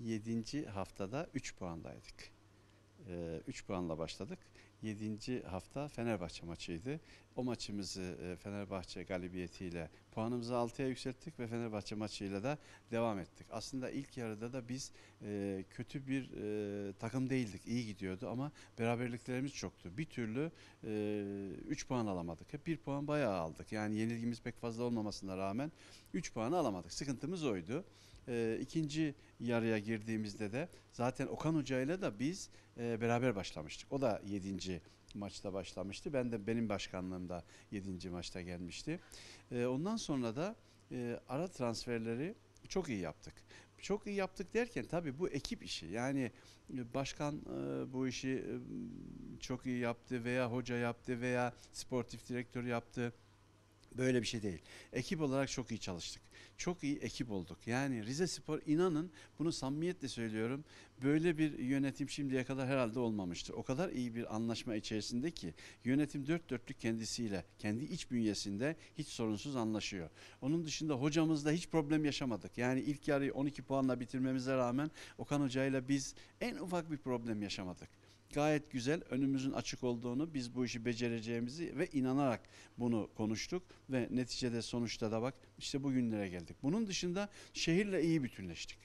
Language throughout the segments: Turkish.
7. haftada 3 puandaydık. 3 ee, puanla başladık. 7. hafta Fenerbahçe maçıydı. O maçımızı e, Fenerbahçe galibiyetiyle Puanımızı 6'ya yükselttik ve Fenerbahçe maçıyla da devam ettik. Aslında ilk yarıda da biz e, kötü bir e, takım değildik. İyi gidiyordu ama beraberliklerimiz çoktu. Bir türlü e, puan alamadık. Hep 1 puan bayağı aldık. Yani yenilgimiz pek fazla olmamasına rağmen 3 puanı alamadık. Sıkıntımız oydu. E, ikinci yarıya girdiğimizde de zaten Okan Hoca ile de biz e, beraber başlamıştık. O da 7 maçta başlamıştı. Ben de benim başkanlığımda 7. maçta gelmişti. E, ondan sonra da e, ara transferleri çok iyi yaptık. Çok iyi yaptık derken tabii bu ekip işi. Yani e, başkan e, bu işi e, çok iyi yaptı veya hoca yaptı veya sportif direktör yaptı Böyle bir şey değil. Ekip olarak çok iyi çalıştık. Çok iyi ekip olduk. Yani Rize Spor inanın bunu samimiyetle söylüyorum. Böyle bir yönetim şimdiye kadar herhalde olmamıştır. O kadar iyi bir anlaşma içerisinde ki yönetim dört dörtlük kendisiyle, kendi iç bünyesinde hiç sorunsuz anlaşıyor. Onun dışında hocamızla hiç problem yaşamadık. Yani ilk yarıyı 12 puanla bitirmemize rağmen Okan Hoca ile biz en ufak bir problem yaşamadık gayet güzel önümüzün açık olduğunu, biz bu işi becereceğimizi ve inanarak bunu konuştuk ve neticede sonuçta da bak işte bugünlere geldik. Bunun dışında şehirle iyi bütünleştik.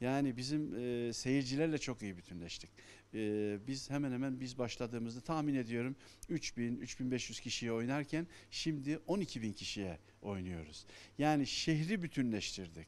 Yani bizim e, seyircilerle çok iyi bütünleştik. E, biz hemen hemen biz başladığımızda tahmin ediyorum 3000-3500 kişiye oynarken şimdi 12.000 kişiye oynuyoruz. Yani şehri bütünleştirdik.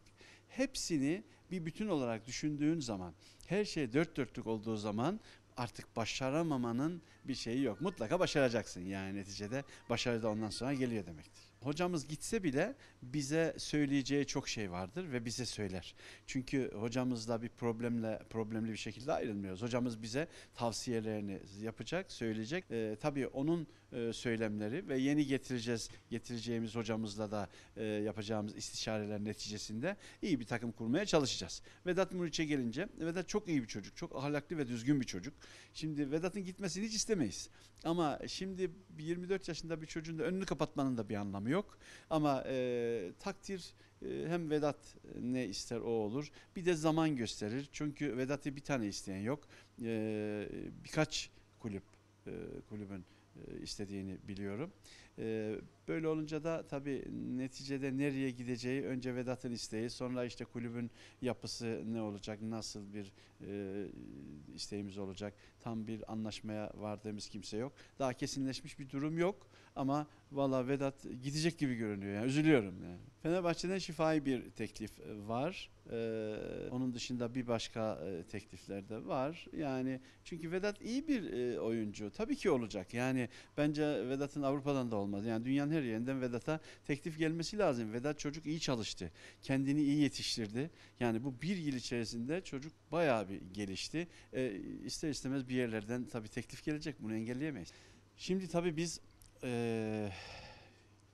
Hepsini bir bütün olarak düşündüğün zaman her şey dört dörtlük olduğu zaman artık başaramamanın bir şeyi yok. Mutlaka başaracaksın yani neticede başarı da ondan sonra geliyor demektir hocamız gitse bile bize söyleyeceği çok şey vardır ve bize söyler. Çünkü hocamızla bir problemle problemli bir şekilde ayrılmıyoruz. Hocamız bize tavsiyelerini yapacak, söyleyecek. E, tabii onun e, söylemleri ve yeni getireceğiz getireceğimiz hocamızla da e, yapacağımız istişareler neticesinde iyi bir takım kurmaya çalışacağız. Vedat Muriç'e gelince Vedat çok iyi bir çocuk. Çok ahlaklı ve düzgün bir çocuk. Şimdi Vedat'ın gitmesini hiç istemeyiz. Ama şimdi 24 yaşında bir çocuğun da önünü kapatmanın da bir anlamı yok yok. Ama e, takdir e, hem Vedat ne ister o olur. Bir de zaman gösterir. Çünkü Vedat'ı bir tane isteyen yok. E, birkaç kulüp e, kulübün e, istediğini biliyorum. E, böyle olunca da tabi neticede nereye gideceği önce Vedat'ın isteği sonra işte kulübün yapısı ne olacak nasıl bir e, isteğimiz olacak tam bir anlaşmaya vardığımız kimse yok. Daha kesinleşmiş bir durum yok ama valla Vedat gidecek gibi görünüyor. Yani üzülüyorum. Yani. Fenerbahçe'den şifai bir teklif e, var. Ee, onun dışında bir başka e, teklifler de var. Yani çünkü Vedat iyi bir e, oyuncu. Tabii ki olacak. Yani bence Vedat'ın Avrupa'dan da olmaz. Yani dünyanın her yerinden Vedat'a teklif gelmesi lazım. Vedat çocuk iyi çalıştı. Kendini iyi yetiştirdi. Yani bu bir yıl içerisinde çocuk bayağı bir gelişti. E, ister istemez bir bir yerlerden tabii teklif gelecek bunu engelleyemeyiz. Şimdi tabii biz e,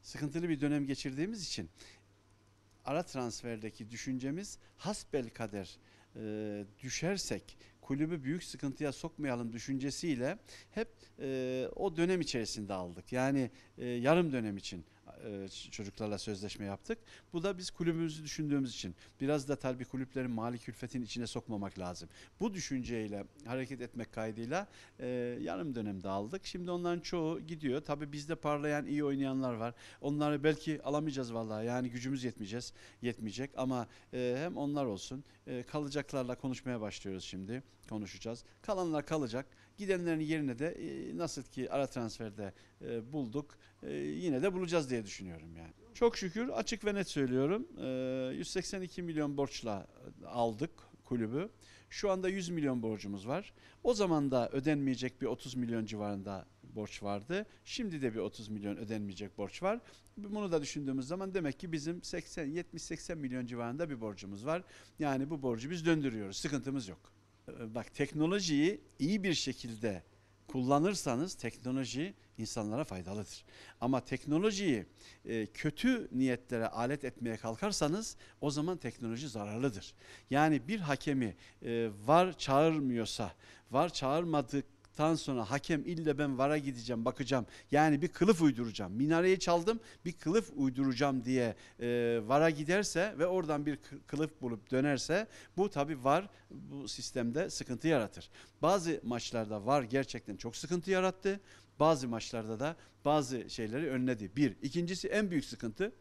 sıkıntılı bir dönem geçirdiğimiz için ara transferdeki düşüncemiz hasbel kader e, düşersek kulübü büyük sıkıntıya sokmayalım düşüncesiyle hep e, o dönem içerisinde aldık. Yani e, yarım dönem için e, çocuklarla sözleşme yaptık. Bu da biz kulübümüzü düşündüğümüz için biraz da tabii kulüplerin mali külfetin içine sokmamak lazım. Bu düşünceyle hareket etmek kaydıyla e, yarım dönemde aldık. Şimdi onların çoğu gidiyor. Tabii bizde parlayan iyi oynayanlar var. Onları belki alamayacağız vallahi. Yani gücümüz yetmeyeceğiz, yetmeyecek ama e, hem onlar olsun. kalacaklarla konuşmaya başlıyoruz şimdi. Konuşacağız. Kalanlar kalacak. Gidenlerin yerine de e, nasıl ki ara transferde bulduk. yine de bulacağız diye düşünüyorum düşünüyorum yani. Çok şükür açık ve net söylüyorum. 182 ee, milyon borçla aldık kulübü. Şu anda 100 milyon borcumuz var. O zaman da ödenmeyecek bir 30 milyon civarında borç vardı. Şimdi de bir 30 milyon ödenmeyecek borç var. Bunu da düşündüğümüz zaman demek ki bizim 80 70 80 milyon civarında bir borcumuz var. Yani bu borcu biz döndürüyoruz. Sıkıntımız yok. Ee, bak teknolojiyi iyi bir şekilde kullanırsanız teknoloji insanlara faydalıdır. Ama teknolojiyi e, kötü niyetlere alet etmeye kalkarsanız o zaman teknoloji zararlıdır. Yani bir hakemi e, var çağırmıyorsa, var çağırmadık sonra hakem ille ben vara gideceğim bakacağım yani bir kılıf uyduracağım minareyi çaldım bir kılıf uyduracağım diye e, vara giderse ve oradan bir kılıf bulup dönerse bu tabi var bu sistemde sıkıntı yaratır. Bazı maçlarda var gerçekten çok sıkıntı yarattı bazı maçlarda da bazı şeyleri önledi. Bir. İkincisi en büyük sıkıntı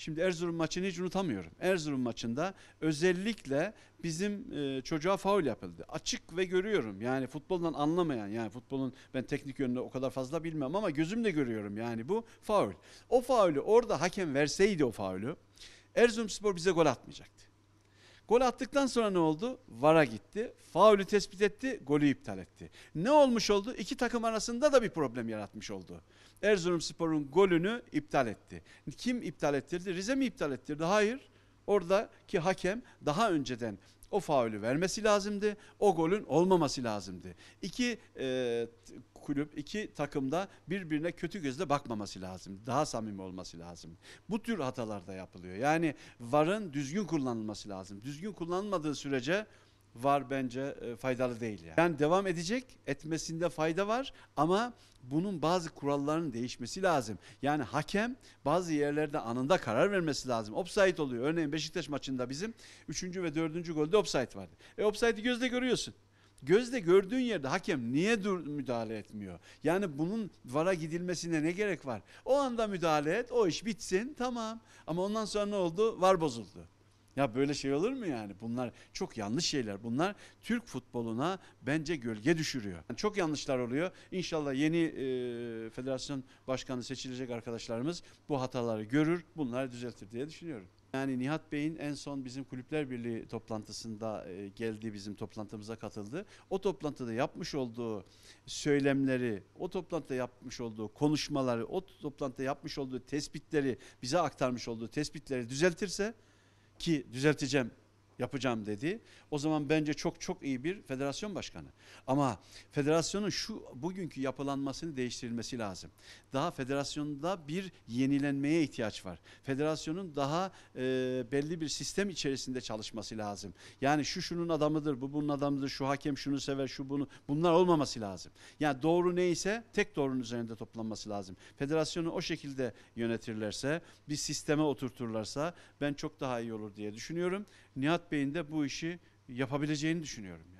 Şimdi Erzurum maçını hiç unutamıyorum. Erzurum maçında özellikle bizim e, çocuğa faul yapıldı. Açık ve görüyorum. Yani futboldan anlamayan yani futbolun ben teknik yönünde o kadar fazla bilmem ama gözümle görüyorum yani bu faul. O faulü orada hakem verseydi o faulü Erzurum Spor bize gol atmayacaktı. Gol attıktan sonra ne oldu? VAR'a gitti. Faulü tespit etti, golü iptal etti. Ne olmuş oldu? İki takım arasında da bir problem yaratmış oldu. Erzurumspor'un golünü iptal etti. Kim iptal ettirdi? Rize mi iptal ettirdi? Hayır. Oradaki hakem daha önceden o faulü vermesi lazımdı. O golün olmaması lazımdı. İki e, kulüp, iki takımda birbirine kötü gözle bakmaması lazım. Daha samimi olması lazım. Bu tür hatalar da yapılıyor. Yani varın düzgün kullanılması lazım. Düzgün kullanılmadığı sürece var bence e, faydalı değil. Yani. yani devam edecek, etmesinde fayda var ama bunun bazı kurallarının değişmesi lazım. Yani hakem bazı yerlerde anında karar vermesi lazım. Offside oluyor. Örneğin Beşiktaş maçında bizim 3. ve 4. golde offside vardı. E offside'i gözle görüyorsun gözde gördüğün yerde hakem niye dur müdahale etmiyor? Yani bunun vara gidilmesine ne gerek var? O anda müdahale et, o iş bitsin, tamam. Ama ondan sonra ne oldu? Var bozuldu. Ya böyle şey olur mu yani? Bunlar çok yanlış şeyler. Bunlar Türk futboluna bence gölge düşürüyor. Yani çok yanlışlar oluyor. İnşallah yeni e, federasyon başkanı seçilecek arkadaşlarımız bu hataları görür, bunları düzeltir diye düşünüyorum. Yani Nihat Bey'in en son bizim Kulüpler Birliği toplantısında e, geldi bizim toplantımıza katıldı. O toplantıda yapmış olduğu söylemleri, o toplantıda yapmış olduğu konuşmaları, o toplantıda yapmış olduğu tespitleri, bize aktarmış olduğu tespitleri düzeltirse ki düzelteceğim yapacağım dedi. O zaman bence çok çok iyi bir federasyon başkanı. Ama federasyonun şu bugünkü yapılanmasını değiştirilmesi lazım. Daha federasyonda bir yenilenmeye ihtiyaç var. Federasyonun daha e, belli bir sistem içerisinde çalışması lazım. Yani şu şunun adamıdır, bu bunun adamıdır, şu hakem şunu sever, şu bunu. Bunlar olmaması lazım. Yani doğru neyse tek doğrunun üzerinde toplanması lazım. Federasyonu o şekilde yönetirlerse, bir sisteme oturturlarsa ben çok daha iyi olur diye düşünüyorum. Nihat Bey'in de bu işi yapabileceğini düşünüyorum.